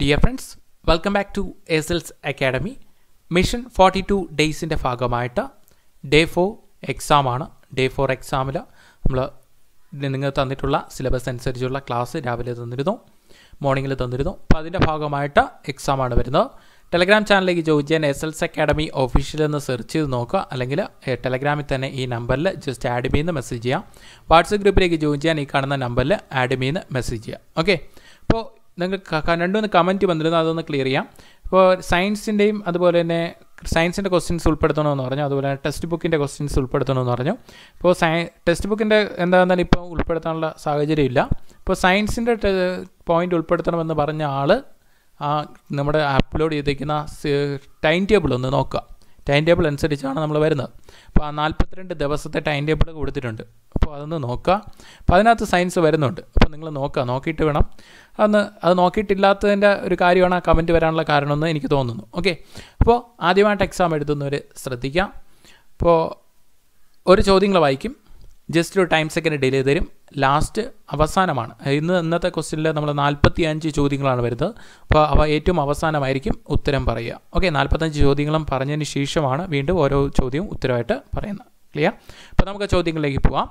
dear friends welcome back to Excels Academy mission forty two ഡേയ്സിൻ്റെ ഭാഗമായിട്ട് day four എക്സാമാണ് day four എക്സാമിൽ നമ്മൾ നിങ്ങൾ തന്നിട്ടുള്ള സിലബസ് അനുസരിച്ചുള്ള ക്ലാസ് രാവിലെ തന്നിരുന്നു മോർണിംഗിൽ തന്നിരുന്നു അപ്പോൾ അതിൻ്റെ ഭാഗമായിട്ട് എക്സാമാണ് വരുന്നത് ടെലഗ്രാം ചാനലിലേക്ക് ചോദിച്ചാൽ എസ് എൽസ് അക്കാഡമി ഒഫീഷ്യൽ എന്ന് സെർച്ച് ചെയ്ത് നോക്കുക അല്ലെങ്കിൽ ടെലഗ്രാമിൽ തന്നെ ഈ നമ്പറിൽ ജസ്റ്റ് ആഡ് ചെയ്യുന്ന മെസ്സേജ് ചെയ്യാം വാട്സപ്പ് ഗ്രൂപ്പിലേക്ക് ചോദിച്ചാൽ ഈ കാണുന്ന നമ്പറിൽ ആഡ് ചെയ്യുന്ന മെസ്സേജ് ചെയ്യാം ഓക്കെ അപ്പോൾ നിങ്ങൾക്ക് രണ്ടു മൂന്ന് കമൻറ്റ് വന്നിരുന്നു അതൊന്ന് ക്ലിയർ ചെയ്യാം ഇപ്പോൾ സയൻസിൻ്റെയും അതുപോലെ തന്നെ സയൻസിൻ്റെ ക്വസ്റ്റ്യൻസ് ഉൾപ്പെടുത്തണമെന്ന് പറഞ്ഞു അതുപോലെ തന്നെ ടെക്സ്റ്റ് ബുക്കിൻ്റെ ക്വസ്റ്റ്യൻസ് ഉൾപ്പെടുത്തണമെന്ന് പറഞ്ഞു ഇപ്പോൾ സയൻ ടെക്സ്റ്റ് ബുക്കിൻ്റെ എന്താണെന്നാൽ ഇപ്പോൾ ഉൾപ്പെടുത്താനുള്ള സാഹചര്യമില്ല ഇപ്പോൾ സയൻസിൻ്റെ പോയിൻ്റ് ഉൾപ്പെടുത്തണമെന്ന് പറഞ്ഞ ആൾ ആ നമ്മുടെ അപ്ലോഡ് ചെയ്തിരിക്കുന്ന ടൈം ടേബിൾ ഒന്ന് നോക്കുക ടൈം ടേബിൾ അനുസരിച്ചാണ് നമ്മൾ വരുന്നത് അപ്പോൾ ആ നാൽപ്പത്തിരണ്ട് ദിവസത്തെ ടൈം ടേബിൾ കൊടുത്തിട്ടുണ്ട് അപ്പോൾ അതൊന്ന് നോക്കുക അപ്പോൾ അതിനകത്ത് സയൻസ് വരുന്നുണ്ട് അപ്പോൾ നിങ്ങൾ നോക്കുക നോക്കിയിട്ട് വേണം അന്ന് അത് നോക്കിയിട്ടില്ലാത്തതിൻ്റെ ഒരു കാര്യമാണ് ആ കമൻറ്റ് വരാനുള്ള കാരണമെന്ന് എനിക്ക് തോന്നുന്നു ഓക്കെ അപ്പോൾ ആദ്യമായിട്ട് എക്സാം എഴുതുന്നവർ ശ്രദ്ധിക്കാം അപ്പോൾ ഒരു ചോദ്യങ്ങൾ വായിക്കും ജസ്റ്റ് ഒരു ടൈം സെക്കൻഡ് ഡിലേ തരും ലാസ്റ്റ് അവസാനമാണ് ഇന്ന് ഇന്നത്തെ ക്വസ്റ്റ്യനിൽ നമ്മൾ നാൽപ്പത്തി അഞ്ച് ചോദ്യങ്ങളാണ് വരുന്നത് അപ്പോൾ അവ ഏറ്റവും അവസാനമായിരിക്കും ഉത്തരം പറയുക ഓക്കെ നാൽപ്പത്തഞ്ച് ചോദ്യങ്ങളും പറഞ്ഞതിന് ശേഷമാണ് വീണ്ടും ഓരോ ചോദ്യവും ഉത്തരമായിട്ട് പറയുന്നത് ക്ലിയർ അപ്പോൾ നമുക്ക് ചോദ്യങ്ങളിലേക്ക് പോവാം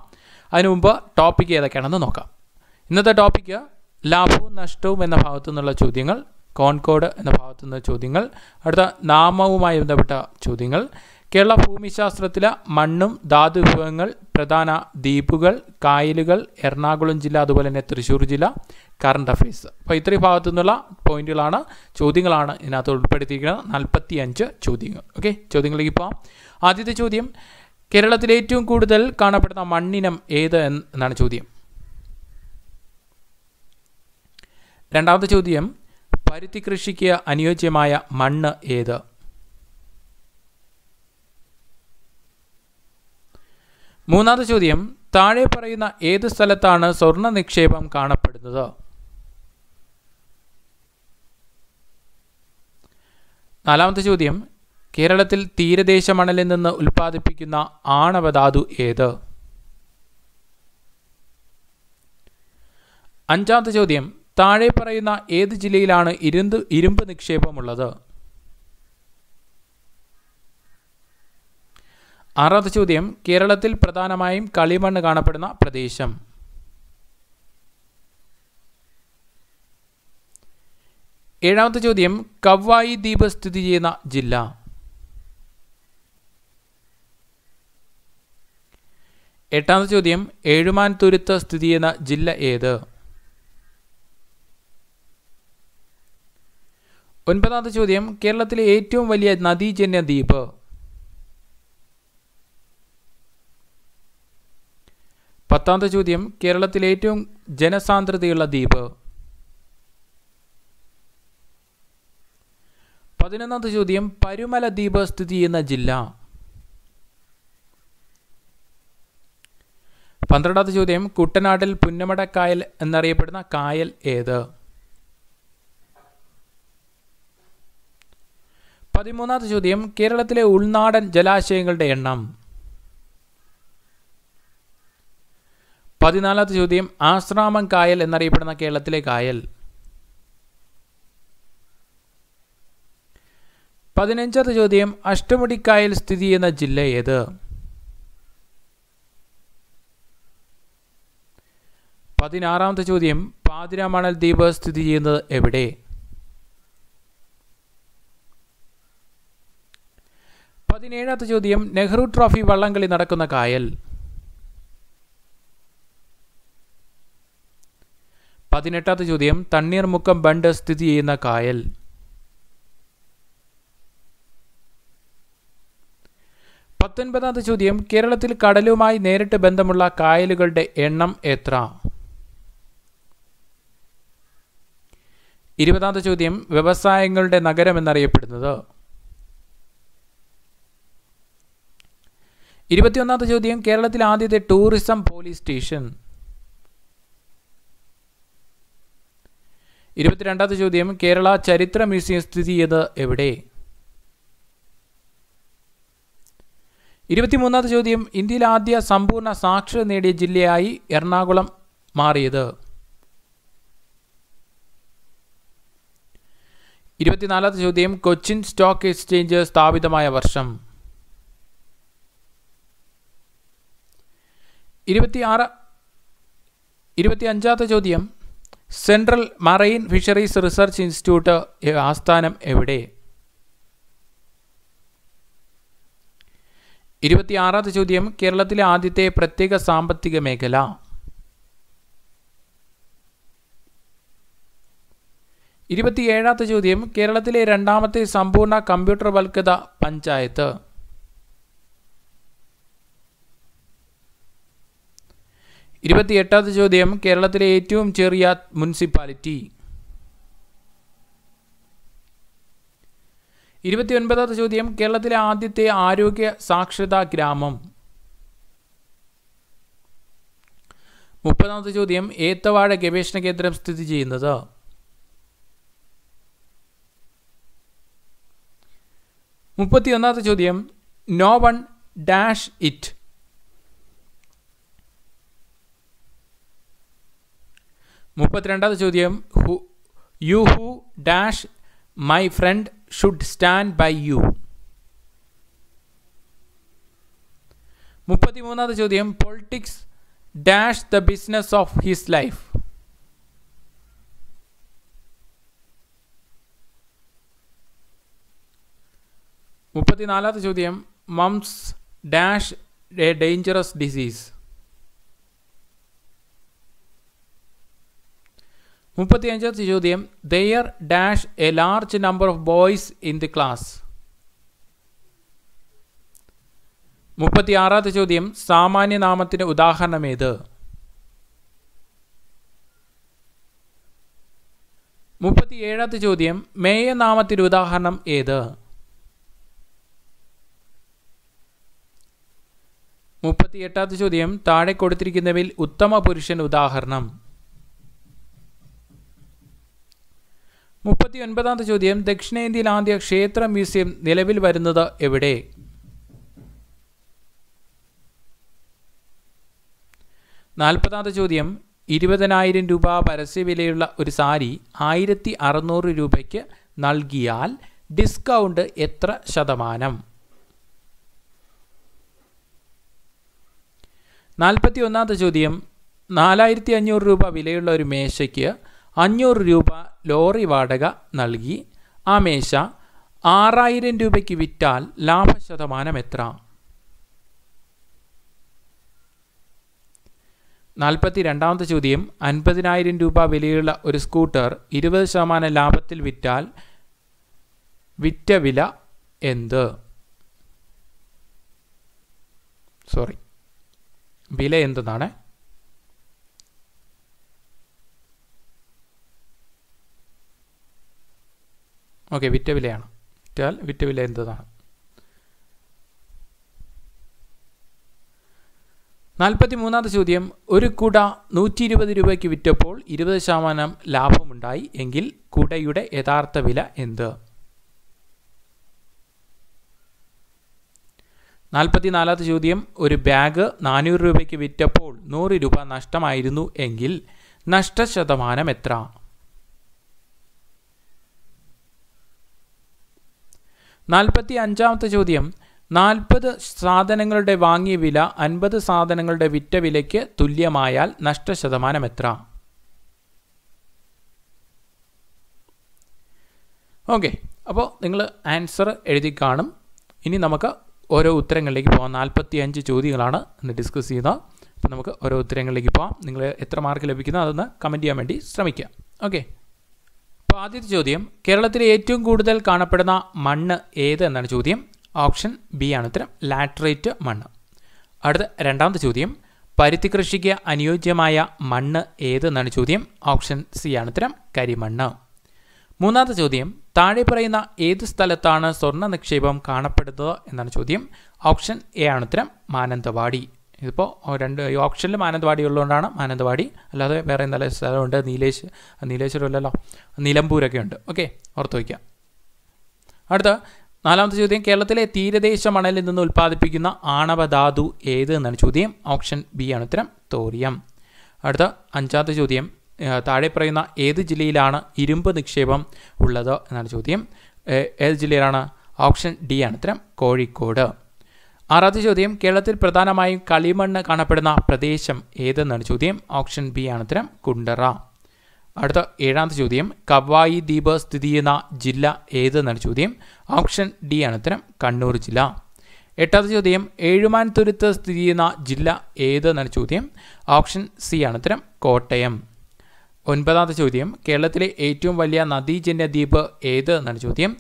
അതിനു മുമ്പ് ടോപ്പിക്ക് ഏതൊക്കെയാണെന്ന് നോക്കാം ഇന്നത്തെ ടോപ്പിക്ക് ലാഭവും നഷ്ടവും എന്ന ഭാഗത്തു നിന്നുള്ള ചോദ്യങ്ങൾ കോൺകോഡ് എന്ന ഭാഗത്തു നിന്നുള്ള ചോദ്യങ്ങൾ അടുത്ത നാമവുമായി ബന്ധപ്പെട്ട ചോദ്യങ്ങൾ കേരള ഭൂമിശാസ്ത്രത്തിലെ മണ്ണും ധാതു വിഭവങ്ങൾ പ്രധാന ദ്വീപുകൾ കായലുകൾ എറണാകുളം ജില്ല അതുപോലെ തന്നെ തൃശ്ശൂർ ജില്ല കറണ്ട് അഫയേഴ്സ് അപ്പോൾ ഇത്രയും ഭാഗത്തു നിന്നുള്ള പോയിന്റുകളാണ് ചോദ്യങ്ങളാണ് ഇതിനകത്ത് ഉൾപ്പെടുത്തിയിരിക്കുന്നത് നാൽപ്പത്തി അഞ്ച് ചോദ്യങ്ങൾ ഓക്കെ ചോദ്യങ്ങളിലേക്ക് പോകാം ആദ്യത്തെ ചോദ്യം കേരളത്തിൽ ഏറ്റവും കൂടുതൽ കാണപ്പെടുന്ന മണ്ണിനം ഏത് എന്നാണ് ചോദ്യം രണ്ടാമത്തെ ചോദ്യം പരുത്തി കൃഷിക്ക് അനുയോജ്യമായ മണ്ണ് ഏത് മൂന്നാമത്തെ ചോദ്യം താഴെ പറയുന്ന ഏത് സ്ഥലത്താണ് സ്വർണ്ണ നിക്ഷേപം കാണപ്പെടുന്നത് നാലാമത്തെ ചോദ്യം കേരളത്തിൽ തീരദേശ മണലിൽ നിന്ന് ഉൽപ്പാദിപ്പിക്കുന്ന ആണവധാതു ഏത് അഞ്ചാമത്തെ ചോദ്യം താഴെ പറയുന്ന ഏത് ജില്ലയിലാണ് ഇരുമ്പ് ഇരുമ്പ് നിക്ഷേപമുള്ളത് ആറാമത്തെ ചോദ്യം കേരളത്തിൽ പ്രധാനമായും കളിമണ്ണ് കാണപ്പെടുന്ന പ്രദേശം ഏഴാമത്തെ ചോദ്യം കവ്വായി ദ്വീപ് സ്ഥിതി ചെയ്യുന്ന ജില്ല എട്ടാമത്തെ ചോദ്യം ഏഴുമാൻ തുരുത്ത് സ്ഥിതി ചെയ്യുന്ന ജില്ല ഏത് ഒൻപതാമത്തെ ചോദ്യം കേരളത്തിലെ ഏറ്റവും വലിയ നദീജന്യ ദ്വീപ് പത്താമത്തെ ചോദ്യം കേരളത്തിലെ ഏറ്റവും ജനസാന്ദ്രതയുള്ള ദ്വീപ് പതിനൊന്നാമത്തെ ചോദ്യം പരുമല ദ്വീപ് സ്ഥിതി ചെയ്യുന്ന ജില്ല പന്ത്രണ്ടാമത്തെ ചോദ്യം കുട്ടനാട്ടിൽ പുന്നമട കായൽ എന്നറിയപ്പെടുന്ന കായൽ ഏത് പതിമൂന്നാമത്തെ ചോദ്യം കേരളത്തിലെ ഉൾനാടൻ ജലാശയങ്ങളുടെ എണ്ണം പതിനാലാമത്തെ ചോദ്യം ആശ്രാമം കായൽ എന്നറിയപ്പെടുന്ന കേരളത്തിലെ കായൽ പതിനഞ്ചാമത്തെ ചോദ്യം അഷ്ടമുടിക്കായൽ സ്ഥിതി ചെയ്യുന്ന ജില്ല ഏത് പതിനാറാമത്തെ ചോദ്യം പാതിരാമണൽ ദ്വീപ് സ്ഥിതി ചെയ്യുന്നത് എവിടെ പതിനേഴാമത്തെ ചോദ്യം നെഹ്റു ട്രോഫി വള്ളംകളി നടക്കുന്ന കായൽ പതിനെട്ടാമത്തെ ചോദ്യം തണ്ണീർമുക്കം ബണ്ട് സ്ഥിതി ചെയ്യുന്ന കായൽ പത്തൊൻപതാമത്തെ ചോദ്യം കേരളത്തിൽ കടലുമായി നേരിട്ട് ബന്ധമുള്ള കായലുകളുടെ എണ്ണം എത്ര ഇരുപതാമത്തെ ചോദ്യം വ്യവസായങ്ങളുടെ നഗരം എന്നറിയപ്പെടുന്നത് ഇരുപത്തിയൊന്നാമത്തെ ചോദ്യം കേരളത്തിലെ ആദ്യത്തെ ടൂറിസം പോലീസ് സ്റ്റേഷൻ ഇരുപത്തിരണ്ടാമത്തെ ചോദ്യം കേരള ചരിത്ര മ്യൂസിയം സ്ഥിതി ചെയ്ത് എവിടെ ഇരുപത്തിമൂന്നാമത്തെ ചോദ്യം ഇന്ത്യയിൽ ആദ്യ സമ്പൂർണ്ണ സാക്ഷരത നേടിയ ജില്ലയായി എറണാകുളം മാറിയത് ഇരുപത്തിനാലാമത്തെ ചോദ്യം കൊച്ചിൻ സ്റ്റോക്ക് എക്സ്ചേഞ്ച് സ്ഥാപിതമായ വർഷം ഇരുപത്തിയാറ് ഇരുപത്തി അഞ്ചാമത്തെ ചോദ്യം Central Marine Fisheries Research Institute ആസ്ഥാനം എവിടെ ഇരുപത്തിയാറാമത്തെ ചോദ്യം കേരളത്തിലെ ആദ്യത്തെ പ്രത്യേക സാമ്പത്തിക മേഖല ഇരുപത്തിയേഴാമത്തെ ചോദ്യം കേരളത്തിലെ രണ്ടാമത്തെ സമ്പൂർണ്ണ കമ്പ്യൂട്ടർവൽകൃത പഞ്ചായത്ത് ഇരുപത്തിയെട്ടാമത്തെ ചോദ്യം കേരളത്തിലെ ഏറ്റവും ചെറിയ മുനിസിപ്പാലിറ്റി ഇരുപത്തിയൊൻപതാമത്തെ ചോദ്യം കേരളത്തിലെ ആദ്യത്തെ ആരോഗ്യ സാക്ഷരതാ ഗ്രാമം മുപ്പതാമത്തെ ചോദ്യം ഏത്തവാഴ ഗവേഷണ കേന്ദ്രം സ്ഥിതി ചെയ്യുന്നത് മുപ്പത്തി ഒന്നാമത്തെ ചോദ്യം നോ വൺ ഡാഷ് ഇറ്റ് മുപ്പത്തിരണ്ടാമത്തെ ചോദ്യം who you who dash my friend should stand by you മുപ്പത്തിമൂന്നാമത്തെ ചോദ്യം politics dash the business of his life മുപ്പത്തിനാലാമത്തെ ചോദ്യം mumps dash a dangerous disease മുപ്പത്തിയഞ്ചാമത്തെ ചോദ്യം there dash a large number of boys in the class മുപ്പത്തിയാറാമത്തെ ചോദ്യം സാമാന്യനാമത്തിന് ഉദാഹരണം ഏത് മുപ്പത്തിയേഴാമത്തെ ചോദ്യം മേയനാമത്തിന് ഉദാഹരണം ഏത് മുപ്പത്തി എട്ടാമത്തെ ചോദ്യം താഴെ കൊടുത്തിരിക്കുന്നവയിൽ ഉത്തമ പുരുഷൻ ഉദാഹരണം മുപ്പത്തി ഒൻപതാമത്തെ ചോദ്യം ദക്ഷിണേന്ത്യയിൽ ആദ്യ ക്ഷേത്ര മ്യൂസിയം നിലവിൽ വരുന്നത് എവിടെ നാൽപ്പതാമത്തെ ചോദ്യം ഇരുപതിനായിരം രൂപ പരസ്യവിലയുള്ള ഒരു സാരി ആയിരത്തി അറുന്നൂറ് രൂപയ്ക്ക് നൽകിയാൽ ഡിസ്കൗണ്ട് എത്ര ശതമാനം നാൽപ്പത്തി ഒന്നാമത്തെ ചോദ്യം നാലായിരത്തി അഞ്ഞൂറ് രൂപ വിലയുള്ള ഒരു മേശയ്ക്ക് അഞ്ഞൂറ് രൂപ ലോറി വാടക നൽകി ആ മേശ ആറായിരം രൂപയ്ക്ക് വിറ്റാൽ ലാഭശതമാനം എത്ര നാൽപ്പത്തി രണ്ടാമത്തെ ചോദ്യം അൻപതിനായിരം രൂപ വിലയുള്ള ഒരു സ്കൂട്ടർ ഇരുപത് ശതമാനം ലാഭത്തിൽ വിറ്റാൽ വിറ്റ വില എന്ത് സോറി വില എന്തെന്നാണ് ഓക്കെ വിറ്റ വിലയാണ് വിറ്റാൽ വിറ്റ വില എന്തെന്നാണ് നാൽപ്പത്തി മൂന്നാമത്തെ ചോദ്യം ഒരു കുട നൂറ്റി ഇരുപത് രൂപയ്ക്ക് വിറ്റപ്പോൾ ഇരുപത് ശതമാനം ലാഭമുണ്ടായി എങ്കിൽ കുടയുടെ യഥാർത്ഥ വില എന്ത് നാൽപ്പത്തിനാലാമത്തെ ചോദ്യം ഒരു ബാഗ് നാനൂറ് രൂപയ്ക്ക് വിറ്റപ്പോൾ നൂറ് രൂപ നഷ്ടമായിരുന്നു എങ്കിൽ നഷ്ടശതമാനം എത്ര നാൽപ്പത്തി അഞ്ചാമത്തെ ചോദ്യം നാൽപ്പത് സാധനങ്ങളുടെ വാങ്ങിയ വില അൻപത് സാധനങ്ങളുടെ വിറ്റ വിലയ്ക്ക് തുല്യമായാൽ നഷ്ടശതമാനം എത്ര ഓക്കെ അപ്പോൾ നിങ്ങൾ ആൻസർ എഴുതി കാണും ഇനി നമുക്ക് ഓരോ ഉത്തരങ്ങളിലേക്ക് പോകാം നാൽപ്പത്തി അഞ്ച് ചോദ്യങ്ങളാണ് ഇന്ന് ഡിസ്കസ് ചെയ്തത് അപ്പോൾ നമുക്ക് ഓരോ ഉത്തരങ്ങളിലേക്ക് പോകാം നിങ്ങൾ എത്ര മാർക്ക് ലഭിക്കുന്നു അതൊന്ന് കമൻറ്റ് ചെയ്യാൻ വേണ്ടി ശ്രമിക്കുക ഓക്കെ അപ്പോൾ ആദ്യത്തെ ചോദ്യം കേരളത്തിലെ ഏറ്റവും കൂടുതൽ കാണപ്പെടുന്ന മണ്ണ് ഏത് എന്നാണ് ചോദ്യം ഓപ്ഷൻ ബി ആണ് ഉത്തരം ലാട്രേറ്റ് മണ്ണ് അടുത്ത രണ്ടാമത്തെ ചോദ്യം പരുത്തി കൃഷിക്ക് അനുയോജ്യമായ മണ്ണ് ഏത് എന്നാണ് ചോദ്യം ഓപ്ഷൻ സി ആണ് ഉത്തരം കരിമണ്ണ് മൂന്നാമത്തെ ചോദ്യം താഴെ പറയുന്ന ഏത് സ്ഥലത്താണ് സ്വർണ്ണ നിക്ഷേപം കാണപ്പെടുന്നത് എന്നാണ് ചോദ്യം ഓപ്ഷൻ എ ആണ് ഉത്തരം മാനന്തവാടി ഇതിപ്പോൾ രണ്ട് ഈ ഓപ്ഷനിൽ മാനന്തവാടി ഉള്ളതുകൊണ്ടാണ് മാനന്തവാടി അല്ലാതെ വേറെ നല്ല സ്ഥലമുണ്ട് നീലേശ് അല്ലല്ലോ നിലമ്പൂരൊക്കെ ഉണ്ട് ഓക്കെ ഓർത്ത് വയ്ക്കുക അടുത്ത നാലാമത്തെ ചോദ്യം കേരളത്തിലെ തീരദേശ മണലിൽ നിന്ന് ഉൽപ്പാദിപ്പിക്കുന്ന ആണവധാതു ഏത് എന്നാണ് ചോദ്യം ഓപ്ഷൻ ബി ആണ് ഉത്തരം തോറിയം അടുത്ത അഞ്ചാമത്തെ ചോദ്യം താഴെ പറയുന്ന ഏത് ജില്ലയിലാണ് ഇരുമ്പ് നിക്ഷേപം ഉള്ളത് എന്നാണ് ചോദ്യം ഏത് ജില്ലയിലാണ് ഓപ്ഷൻ ഡി ആണ് ഉത്തരം കോഴിക്കോട് ആറാമത്തെ ചോദ്യം കേരളത്തിൽ പ്രധാനമായും കളിമണ്ണ് കാണപ്പെടുന്ന പ്രദേശം ഏതെന്നാണ് ചോദ്യം ഓപ്ഷൻ ബി ആണ് ഉത്തരം കുണ്ടറ അടുത്ത ഏഴാമത്തെ ചോദ്യം കവായി ദ്വീപ് സ്ഥിതി ചെയ്യുന്ന ജില്ല ഏതെന്നാണ് ചോദ്യം ഓപ്ഷൻ ഡി ആണ് ഉത്തരം കണ്ണൂർ ജില്ല എട്ടാമത്തെ ചോദ്യം ഏഴുമാൻ തുരുത്ത് സ്ഥിതി ചെയ്യുന്ന ജില്ല ഏതെന്നാണ് ചോദ്യം ഓപ്ഷൻ സി ആണ് ഉത്തരം കോട്ടയം ഒൻപതാമത്തെ ചോദ്യം കേരളത്തിലെ ഏറ്റവും വലിയ നദീജന്യ ദ്വീപ് ഏത് എന്നാണ് ചോദ്യം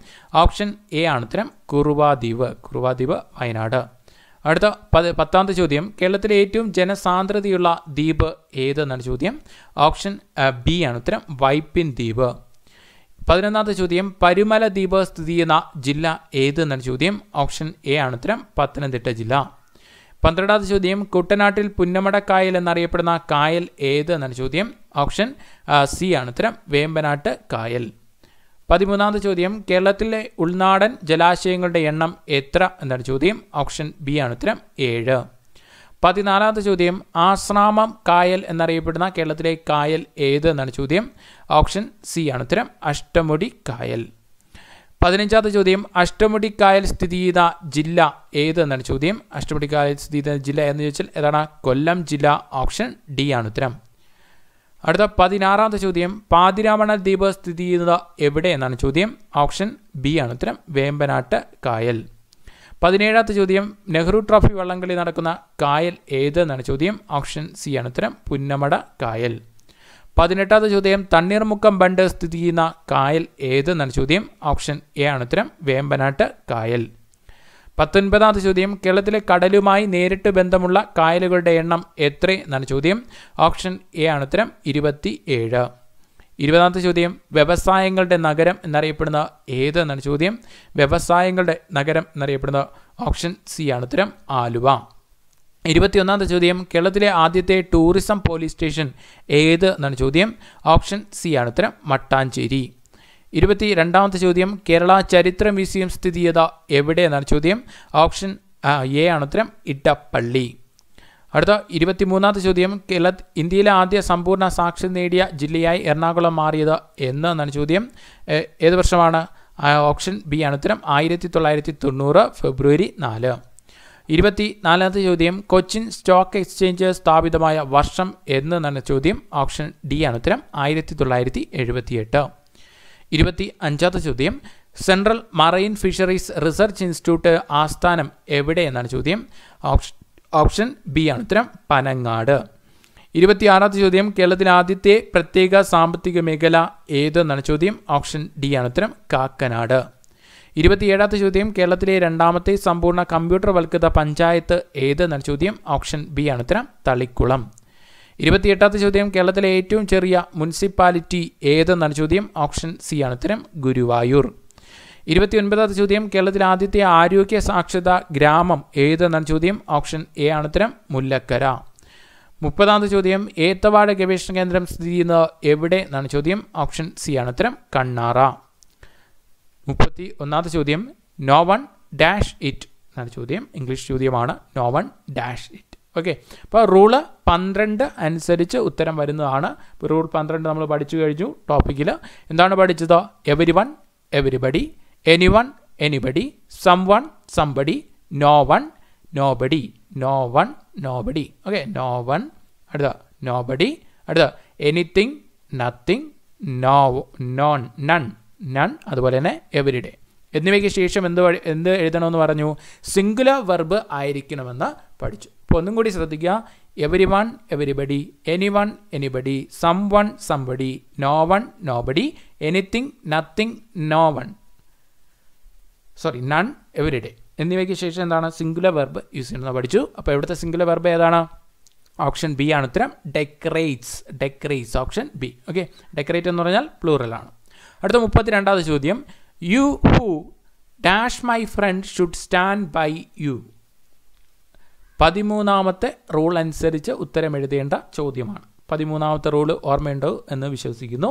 ഓപ്ഷൻ എ ആണ് ഉത്തരം കുറുവാദ്വീപ് കുറുവാദ്വീപ് വയനാട് അടുത്ത പത് പത്താമത്തെ ചോദ്യം കേരളത്തിലെ ഏറ്റവും ജനസാന്ദ്രതയുള്ള ദ്വീപ് ഏത് എന്നാണ് ചോദ്യം ഓപ്ഷൻ ബി ആണ് ഉത്തരം വൈപ്പിൻ ദ്വീപ് പതിനൊന്നാമത്തെ ചോദ്യം പരുമല ദ്വീപ് സ്ഥിതി ചെയ്യുന്ന ജില്ല ഏത് എന്നാണ് ചോദ്യം ഓപ്ഷൻ എ ആണ് ഉത്തരം പത്തനംതിട്ട ജില്ല പന്ത്രണ്ടാമത്തെ ചോദ്യം കുട്ടനാട്ടിൽ പുന്നമട കായൽ എന്നറിയപ്പെടുന്ന കായൽ ഏത് എന്നാണ് ചോദ്യം ഓപ്ഷൻ സി ആണ് ഉത്തരം വേമ്പനാട്ട് കായൽ പതിമൂന്നാമത്തെ ചോദ്യം കേരളത്തിലെ ഉൾനാടൻ ജലാശയങ്ങളുടെ എണ്ണം എത്ര എന്നാണ് ചോദ്യം ഓപ്ഷൻ ബി ആണ് ഉത്തരം ഏഴ് പതിനാലാമത്തെ ചോദ്യം ആശ്രാമം കായൽ എന്നറിയപ്പെടുന്ന കേരളത്തിലെ കായൽ ഏത് എന്നാണ് ചോദ്യം ഓപ്ഷൻ സി ആണ് ഉത്തരം അഷ്ടമുടി കായൽ പതിനഞ്ചാമത്തെ ചോദ്യം അഷ്ടമുടിക്കായൽ സ്ഥിതി ചെയ്ത ജില്ല ഏത് എന്നാണ് ചോദ്യം അഷ്ടമുടിക്കായൽ സ്ഥിതി ചെയ്ത ജില്ല എന്ന് ചോദിച്ചാൽ ഏതാണ് കൊല്ലം ജില്ല ഓപ്ഷൻ ഡി ആണ് ഉത്തരം അടുത്ത പതിനാറാമത്തെ ചോദ്യം പാതിരാമണൽ ദ്വീപ് സ്ഥിതി ചെയ്യുന്നത് എവിടെ എന്നാണ് ചോദ്യം ഓപ്ഷൻ ബി ആണ് ഉത്തരം വേമ്പനാട്ട് കായൽ പതിനേഴാമത്തെ ചോദ്യം നെഹ്റു ട്രോഫി വള്ളംകളി നടക്കുന്ന കായൽ ഏത് എന്നാണ് ചോദ്യം ഓപ്ഷൻ സി ആണ് ഉത്തരം പുന്നമട കായൽ പതിനെട്ടാമത്തെ ചോദ്യം തണ്ണീർമുക്കം ബണ്ട് സ്ഥിതി ചെയ്യുന്ന കായൽ ഏതെന്നാണ് ചോദ്യം ഓപ്ഷൻ എ ആണ് ഉത്തരം വേമ്പനാട്ട് കായൽ പത്തൊൻപതാമത്തെ ചോദ്യം കേരളത്തിലെ കടലുമായി നേരിട്ട് ബന്ധമുള്ള കായലുകളുടെ എണ്ണം എത്ര എന്നാണ് ചോദ്യം ഓപ്ഷൻ എ ആണ് ഉത്തരം ഇരുപത്തി ഏഴ് ഇരുപതാമത്തെ ചോദ്യം വ്യവസായങ്ങളുടെ നഗരം എന്നറിയപ്പെടുന്ന ഏത് എന്നാണ് ചോദ്യം വ്യവസായങ്ങളുടെ നഗരം എന്നറിയപ്പെടുന്ന ഓപ്ഷൻ സി ആണ് ഉത്തരം ആലുവ ഇരുപത്തിയൊന്നാമത്തെ ചോദ്യം കേരളത്തിലെ ആദ്യത്തെ ടൂറിസം പോലീസ് സ്റ്റേഷൻ ഏത് എന്നാണ് ചോദ്യം ഓപ്ഷൻ സി ആണ് ഉത്തരം മട്ടാഞ്ചേരി ഇരുപത്തി രണ്ടാമത്തെ ചോദ്യം കേരള ചരിത്ര മ്യൂസിയം സ്ഥിതി ചെയ്ത എവിടെ എന്നാണ് ചോദ്യം ഓപ്ഷൻ എ ആണ് ഉത്തരം ഇട്ടപ്പള്ളി അടുത്ത ഇരുപത്തിമൂന്നാമത്തെ ചോദ്യം കേരള ഇന്ത്യയിലെ ആദ്യ സമ്പൂർണ്ണ സാക്ഷ്യം നേടിയ ജില്ലയായി എറണാകുളം മാറിയത് എന്ന് എന്നാണ് ചോദ്യം ഏത് വർഷമാണ് ഓപ്ഷൻ ബി ആണ് ഉത്തരം ആയിരത്തി തൊള്ളായിരത്തി തൊണ്ണൂറ് ഫെബ്രുവരി നാല് ഇരുപത്തി നാലാമത്തെ ചോദ്യം കൊച്ചിൻ സ്റ്റോക്ക് എക്സ്ചേഞ്ച് സ്ഥാപിതമായ വർഷം എന്നതാണ് ചോദ്യം ഓപ്ഷൻ ഡി ആണ് ഉത്തരം ആയിരത്തി തൊള്ളായിരത്തി എഴുപത്തിയെട്ട് ഇരുപത്തി അഞ്ചാമത്തെ ചോദ്യം Central Marine Fisheries Research Institute ആസ്ഥാനം എവിടെ എന്നാണ് ചോദ്യം ഓപ്ഷൻ ഓപ്ഷൻ ബി ആണ് ഉത്തരം പനങ്ങാട് ഇരുപത്തിയാറാമത്തെ ചോദ്യം കേരളത്തിലെ ആദ്യത്തെ പ്രത്യേക സാമ്പത്തിക മേഖല ഏതെന്നാണ് ചോദ്യം ഓപ്ഷൻ ഡി ആണ് ഉത്തരം കാക്കനാട് ഇരുപത്തിയേഴാമത്തെ ചോദ്യം കേരളത്തിലെ രണ്ടാമത്തെ സമ്പൂർണ്ണ വൽക്കൃത പഞ്ചായത്ത് ഏത് ചോദ്യം ഓപ്ഷൻ ബി ആണ് ഉത്തരം തളിക്കുളം ഇരുപത്തിയെട്ടാമത്തെ ചോദ്യം കേരളത്തിലെ ഏറ്റവും ചെറിയ മുനിസിപ്പാലിറ്റി ഏതെന്നാണ് ചോദ്യം ഓപ്ഷൻ സി ആണ് ഉത്തരം ഗുരുവായൂർ ഇരുപത്തിയൊൻപതാമത്തെ ചോദ്യം കേരളത്തിലെ ആദ്യത്തെ ആരോഗ്യ സാക്ഷരത ഗ്രാമം ഏതെന്നാണ് ചോദ്യം ഓപ്ഷൻ എ ആണ് ഉത്തരം മുല്ലക്കര മുപ്പതാമത്തെ ചോദ്യം ഏത്തവാട ഗവേഷണ കേന്ദ്രം സ്ഥിതി ചെയ്യുന്നത് എവിടെ എന്നാണ് ചോദ്യം ഓപ്ഷൻ സി ആണ് ഉത്തരം കണ്ണാറ മുപ്പത്തി ഒന്നാമത്തെ ചോദ്യം നോ വൺ ഡാഷ് ഇറ്റ് എന്നാണ് ചോദ്യം ഇംഗ്ലീഷ് ചോദ്യമാണ് no one dash it okay അപ്പോൾ റൂള് പന്ത്രണ്ട് അനുസരിച്ച് ഉത്തരം വരുന്നതാണ് റൂൾ പന്ത്രണ്ട് നമ്മൾ പഠിച്ചു കഴിഞ്ഞു ടോപ്പിക്കിൽ എന്താണ് പഠിച്ചത് everyone everybody anyone anybody someone somebody no one nobody no one nobody okay no one അടുത്ത നോ ബഡി അടുത്ത anything nothing no none none none അതുപോലെ തന്നെ എവരി ഡേ എന്നിവയ്ക്ക് ശേഷം എന്ത് എന്ത് എഴുതണമെന്ന് പറഞ്ഞു സിംഗുലർ വെർബ് ആയിരിക്കണമെന്ന് പഠിച്ചു അപ്പോൾ ഒന്നും കൂടി ശ്രദ്ധിക്കുക everyone everybody anyone anybody someone somebody no one nobody anything nothing no one sorry none everyday എന്നിവയ്ക്ക് ശേഷം എന്താണ് സിംഗുലർ വെർബ് യൂസ് ചെയ്യണമെന്ന് പഠിച്ചു അപ്പോൾ ഇവിടുത്തെ സിംഗുലർ വെർബ് ഏതാണ് ഓപ്ഷൻ ബി ആണ് ഉത്തരം decorates decorates option B okay decorate എന്ന് പറഞ്ഞാൽ പ്ലൂറൽ ആണ് അടുത്ത മുപ്പത്തി രണ്ടാമത് ചോദ്യം you who dash my friend should stand by you പതിമൂന്നാമത്തെ റൂൾ അനുസരിച്ച് ഉത്തരം എഴുതേണ്ട ചോദ്യമാണ് പതിമൂന്നാമത്തെ റൂൾ ഓർമ്മയുണ്ടോ എന്ന് വിശ്വസിക്കുന്നു